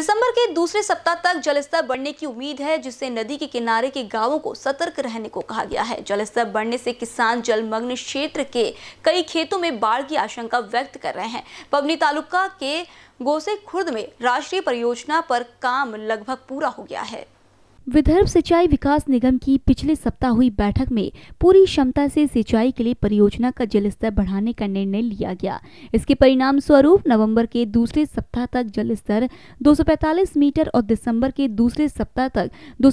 दिसंबर के दूसरे सप्ताह तक जलस्तर बढ़ने की उम्मीद है जिससे नदी के किनारे के गांवों को सतर्क रहने को कहा गया है जलस्तर बढ़ने से किसान जलमग्न क्षेत्र के कई खेतों में बाढ़ की आशंका व्यक्त कर रहे हैं पबनी तालुका के गोसे खुर्द में राष्ट्रीय परियोजना पर काम लगभग पूरा हो गया है विदर्भ सिंचाई विकास निगम की पिछले सप्ताह हुई बैठक में पूरी क्षमता से सिंचाई के लिए परियोजना का जल स्तर बढ़ाने का निर्णय लिया गया इसके परिणाम स्वरूप नवंबर के दूसरे सप्ताह तक जल स्तर 245 मीटर और दिसंबर के दूसरे सप्ताह तक दो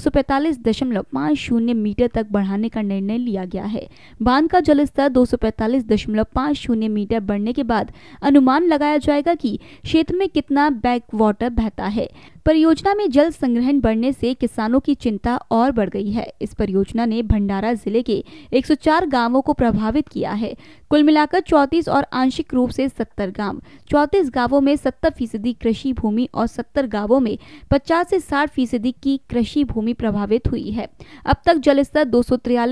मीटर तक बढ़ाने का निर्णय लिया गया है बांध का जल स्तर 245.50 मीटर बढ़ने के बाद अनुमान लगाया जाएगा की क्षेत्र में कितना बैक वाटर बहता है परियोजना में जल संग्रहण बढ़ने से किसानों किसानों की चिंता और बढ़ गई है इस परियोजना ने भंडारा जिले के 104 गांवों को प्रभावित किया है कुल मिलाकर 34 और आंशिक रूप से 70 गांव 34 गांवों में 70 फीसदी कृषि भूमि और 70 गांवों में 50 से 60 फीसदी की कृषि भूमि प्रभावित हुई है अब तक जलस्तर दो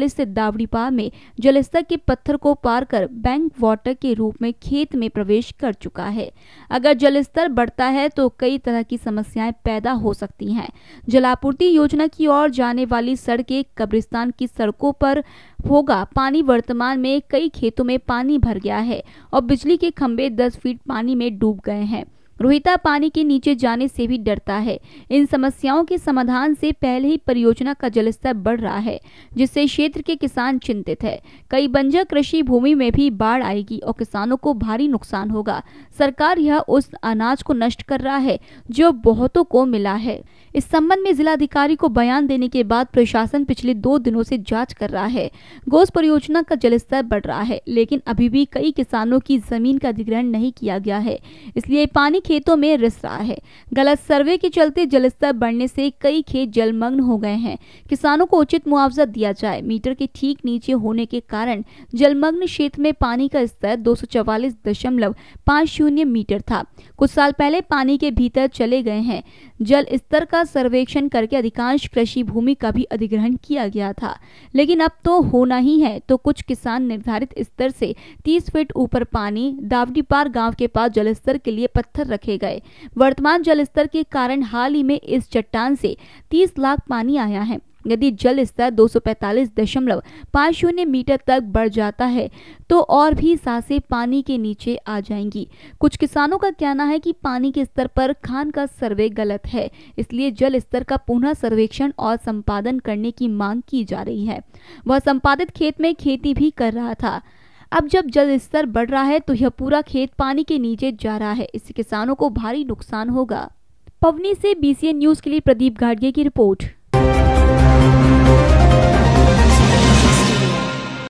से दावड़ीपार में जलस्तर के पत्थर को पार कर बैंक वाटर के रूप में खेत में प्रवेश कर चुका है अगर जलस्तर बढ़ता है तो कई तरह की समस्याएं पैदा हो सकती हैं जलापूर्ति योजना दक्षिणा की ओर जाने वाली सड़कें कब्रिस्तान की सड़कों पर होगा पानी वर्तमान में कई खेतों में पानी भर गया है और बिजली के खंभे 10 फीट पानी में डूब गए हैं रोहिता पानी के नीचे जाने से भी डरता है इन समस्याओं के समाधान से पहले ही परियोजना का जलस्तर बढ़ रहा है जिससे क्षेत्र के किसान चिंतित है कई बंजर कृषि भूमि में भी बाढ़ आएगी और किसानों को भारी नुकसान होगा सरकार यह उस अनाज को नष्ट कर रहा है जो बहुतों को मिला है इस संबंध में जिलाधिकारी को बयान देने के बाद प्रशासन पिछले दो दिनों से जाँच कर रहा है गोस परियोजना का जलस्तर बढ़ रहा है लेकिन अभी भी कई किसानों की जमीन का अधिग्रहण नहीं किया गया है इसलिए पानी खेतों में रिस रहा है गलत सर्वे के चलते जलस्तर बढ़ने से कई खेत जलमग्न हो गए हैं किसानों को उचित मुआवजा दिया जाए मीटर के ठीक नीचे होने के कारण जलमग्न क्षेत्र में पानी का स्तर दो मीटर था कुछ साल पहले पानी के भीतर चले गए हैं जल स्तर का सर्वेक्षण करके अधिकांश कृषि भूमि का भी अधिग्रहण किया गया था लेकिन अब तो होना ही है तो कुछ किसान निर्धारित स्तर से 30 फीट ऊपर पानी दावडीपार गांव के पास जलस्तर के लिए पत्थर रखे गए वर्तमान जल स्तर के कारण हाल ही में इस चट्टान से 30 लाख पानी आया है यदि जल स्तर दो 245.50 मीटर तक बढ़ जाता है तो और भी सांसें पानी के नीचे आ जाएंगी कुछ किसानों का कहना है कि पानी के स्तर पर खान का सर्वे गलत है इसलिए जल स्तर का पुनः सर्वेक्षण और संपादन करने की मांग की जा रही है वह संपादित खेत में खेती भी कर रहा था अब जब जल स्तर बढ़ रहा है तो यह पूरा खेत पानी के नीचे जा रहा है इससे किसानों को भारी नुकसान होगा पवनी से बीसीएन न्यूज के लिए प्रदीप घाटगे की रिपोर्ट